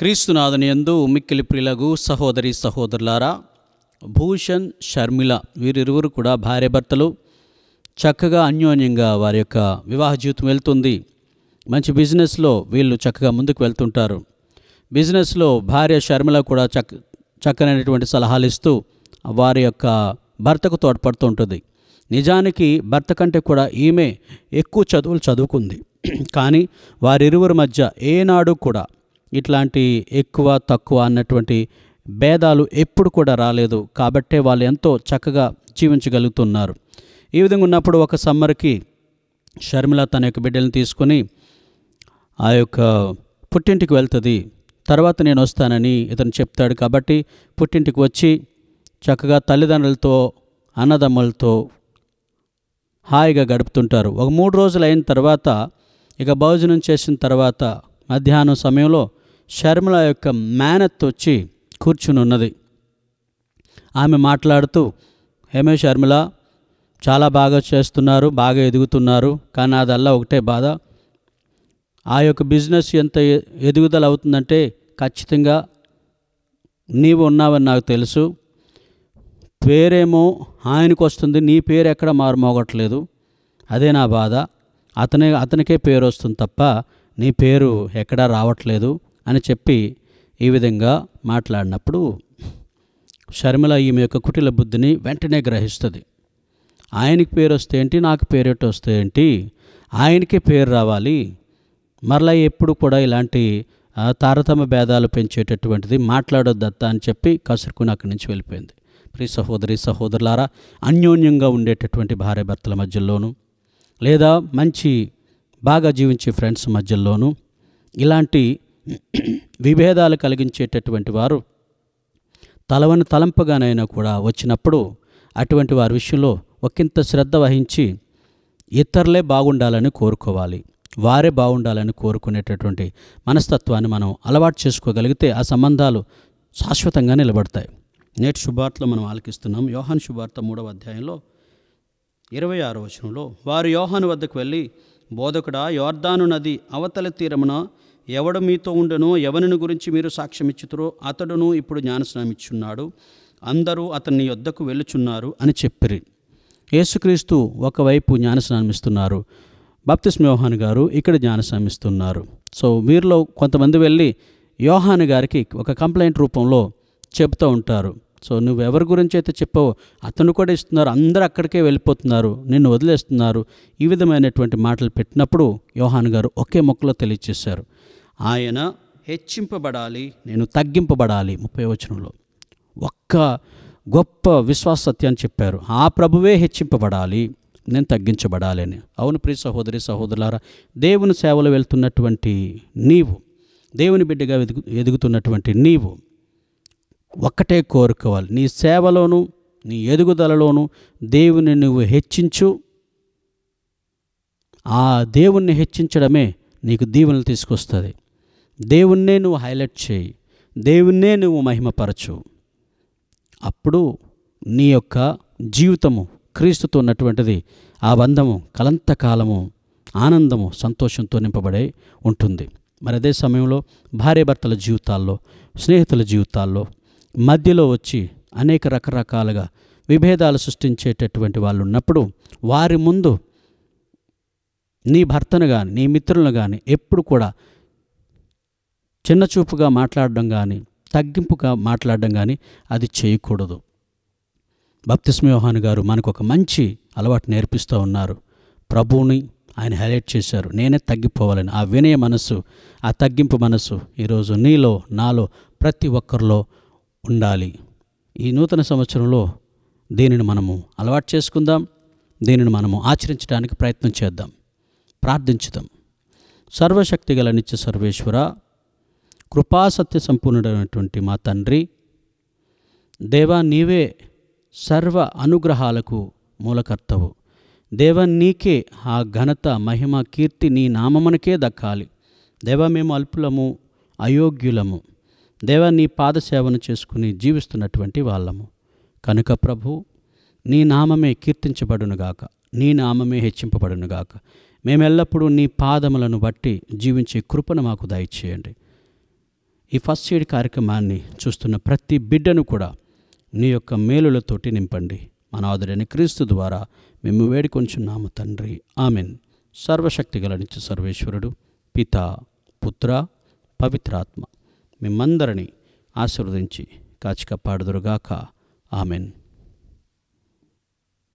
క్రీస్తునాథని ఎందు మిక్కిలి ప్రిలగు సహోదరి సహోదరులారా భూషణ్ షర్మిల వీరిరువురు కూడా భర్తలు చక్కగా అన్యోన్యంగా వారి యొక్క వివాహ జీవితం వెళ్తుంది మంచి బిజినెస్లో వీళ్ళు చక్కగా ముందుకు వెళ్తుంటారు బిజినెస్లో భార్య షర్మిల కూడా చక్ చక్కనైనటువంటి సలహాలు ఇస్తూ వారి యొక్క భర్తకు తోడ్పడుతుంటుంది నిజానికి భర్త కంటే కూడా ఈమె ఎక్కువ చదువులు చదువుకుంది కానీ వారిరువురి మధ్య ఏనాడు కూడా ఇట్లాంటి ఎక్కువ తక్కువ అన్నటువంటి భేదాలు ఎప్పుడు కూడా రాలేదు కాబట్టే వాళ్ళు ఎంతో చక్కగా జీవించగలుగుతున్నారు ఈ విధంగా ఉన్నప్పుడు ఒక సమ్మర్కి షర్మిల తన యొక్క బిడ్డలను తీసుకొని ఆ యొక్క పుట్టింటికి వెళ్తుంది తర్వాత నేను వస్తానని ఇతను చెప్తాడు కాబట్టి పుట్టింటికి వచ్చి చక్కగా తల్లిదండ్రులతో అన్నదమ్ములతో హాయిగా గడుపుతుంటారు ఒక మూడు రోజులు అయిన తర్వాత ఇక భోజనం చేసిన తర్వాత మధ్యాహ్నం సమయంలో షర్మిల యొక్క మేనత్ వచ్చి కూర్చునున్నది ఆమె మాట్లాడుతూ హేమే షర్మిల చాలా బాగా చేస్తున్నారు బాగా ఎదుగుతున్నారు కానీ అదల్లా ఒకటే బాధ ఆ యొక్క బిజినెస్ ఎంత ఎదుగుదల అవుతుందంటే ఖచ్చితంగా నీవు ఉన్నావని నాకు తెలుసు పేరేమో ఆయనకు వస్తుంది నీ పేరు ఎక్కడ మారుమోగట్లేదు అదే నా బాధ అతనే అతనికే పేరు వస్తుంది తప్ప నీ పేరు ఎక్కడా రావట్లేదు అని చెప్పి ఈ విధంగా మాట్లాడినప్పుడు షర్మిల ఈమె యొక్క కుటిల బుద్ధిని వెంటనే గ్రహిస్తుంది ఆయనకి పేరు వస్తే ఏంటి నాకు పేరేట వస్తే ఏంటి ఆయనకే పేరు రావాలి మరలా ఎప్పుడు కూడా ఇలాంటి తారతమ్య భేదాలు పెంచేటటువంటిది మాట్లాడొద్దత్త అని చెప్పి కసురుకుని అక్కడి నుంచి వెళ్ళిపోయింది ప్రీ సహోదరి సహోదరులారా అన్యోన్యంగా ఉండేటటువంటి భార్య భర్తల మధ్యలోనూ లేదా మంచి బాగా జీవించే ఫ్రెండ్స్ మధ్యలోనూ ఇలాంటి విభేదాలు కలిగించేటటువంటి వారు తలవని తలంపగానైనా కూడా వచ్చినప్పుడు అటువంటి వారి విషయంలో ఒకంత శ్రద్ధ వహించి ఇతరులే బాగుండాలని కోరుకోవాలి వారే బాగుండాలని కోరుకునేటటువంటి మనస్తత్వాన్ని మనం అలవాటు చేసుకోగలిగితే ఆ సంబంధాలు శాశ్వతంగా నిలబడతాయి నేటి శుభార్తలో మనం ఆలకిస్తున్నాం యోహన్ శుభార్త మూడవ అధ్యాయంలో ఇరవై ఆరో వచనంలో వారు యోహాను వద్దకు వెళ్ళి బోధకుడా యోర్ధాను నది అవతల తీరమున ఎవడు మీతో ఉండెనో ఎవరిని గురించి మీరు సాక్ష్యమిచ్చుతురో అతడును ఇప్పుడు జ్ఞానస్నామిచ్చున్నాడు అందరూ అతన్ని యొద్దకు వెళ్ళుచున్నారు అని చెప్పిరి యేసుక్రీస్తు ఒకవైపు జ్ఞానస్నామిస్తున్నారు బాప్తిస్ యోహాన్ గారు ఇక్కడ జ్ఞానస్నామిస్తున్నారు సో వీరిలో కొంతమంది వెళ్ళి యోహాన్ గారికి ఒక కంప్లైంట్ రూపంలో చెబుతూ ఉంటారు సో నువ్వు ఎవరి గురించి అయితే చెప్పవో అతను కూడా ఇస్తున్నారు అందరు అక్కడికే వెళ్ళిపోతున్నారు నిన్ను వదిలేస్తున్నారు ఈ విధమైనటువంటి మాటలు పెట్టినప్పుడు యోహాన్ గారు ఒకే మొక్కలో తెలియచేశారు ఆయన హెచ్చింపబడాలి నేను తగ్గింపబడాలి ముప్పై వచనంలో ఒక్క గొప్ప విశ్వాస సత్యాన్ని చెప్పారు ఆ ప్రభువే హెచ్చింపబడాలి నేను తగ్గించబడాలి అని అవును ప్రియ సహోదరి సహోదరులారా దేవుని సేవలు వెళ్తున్నటువంటి నీవు దేవుని బిడ్డగా ఎదుగు ఎదుగుతున్నటువంటి నీవు ఒక్కటే కోరుకోవాలి నీ సేవలోను నీ ఎదుగుదలలోను దేవుని నువ్వు హెచ్చించు ఆ దేవుణ్ణి హెచ్చించడమే నీకు దీవెనలు తీసుకొస్తుంది దేవుణ్ణే నువ్వు హైలైట్ చేయి దేవుణ్ణే నువ్వు మహిమపరచు అప్పుడు నీ యొక్క జీవితము క్రీస్తుతో ఉన్నటువంటిది ఆ బంధము కలంతకాలము ఆనందము సంతోషంతో నింపబడే ఉంటుంది మరి అదే సమయంలో భార్యభర్తల జీవితాల్లో స్నేహితుల జీవితాల్లో మధ్యలో వచ్చి అనేక రకరకాలుగా విభేదాలు సృష్టించేటటువంటి వాళ్ళు ఉన్నప్పుడు వారి ముందు నీ భర్తను కానీ నీ మిత్రులను కానీ ఎప్పుడు కూడా చిన్నచూపుగా మాట్లాడడం కానీ తగ్గింపుగా మాట్లాడడం కానీ అది చేయకూడదు భక్తిస్మయోహాన్ గారు మనకు ఒక మంచి అలవాటు నేర్పిస్తూ ఉన్నారు ప్రభువుని ఆయన హైలైట్ చేశారు నేనే తగ్గిపోవాలని ఆ వినయ మనస్సు ఆ తగ్గింపు మనస్సు ఈరోజు నీలో నాలో ప్రతి ఒక్కరిలో ఉండాలి ఈ నూతన సంవత్సరంలో దీనిని మనము అలవాటు చేసుకుందాం దీనిని మనము ఆచరించడానికి ప్రయత్నం చేద్దాం ప్రార్థించుదాం సర్వశక్తి గల నిత్య సర్వేశ్వర కృపాసత్య సంపూర్ణుడైనటువంటి మా తండ్రి దేవా నీవే సర్వ అనుగ్రహాలకు మూలకర్తవు దేవ నీకే ఆ ఘనత మహిమ కీర్తి నీ నామమునకే దక్కాలి దేవ మేము అల్పులము అయోగ్యులము దేవ నీ పాదసేవను చేసుకుని జీవిస్తున్నటువంటి వాళ్ళము కనుక ప్రభు నీ నామమే కీర్తించబడునుగాక నీ నామమే హెచ్చింపబడునుగాక మేమెల్లప్పుడూ నీ పాదములను బట్టి జీవించే కృపను మాకు దయచేయండి ఈ ఫస్ట్ ఎయిడ్ కార్యక్రమాన్ని చూస్తున్న ప్రతి బిడ్డను కూడా నీ యొక్క మేలులతోటి నింపండి మన ఆదుడైన క్రీస్తు ద్వారా మేము వేడుకొంచున్నాము తండ్రి ఆమెన్ సర్వశక్తి గలనిచ్చు సర్వేశ్వరుడు పిత పుత్ర పవిత్రాత్మ మిమ్మందరినీ ఆశీర్వదించి కాచి కాపాడుదురుగాక ఆమెన్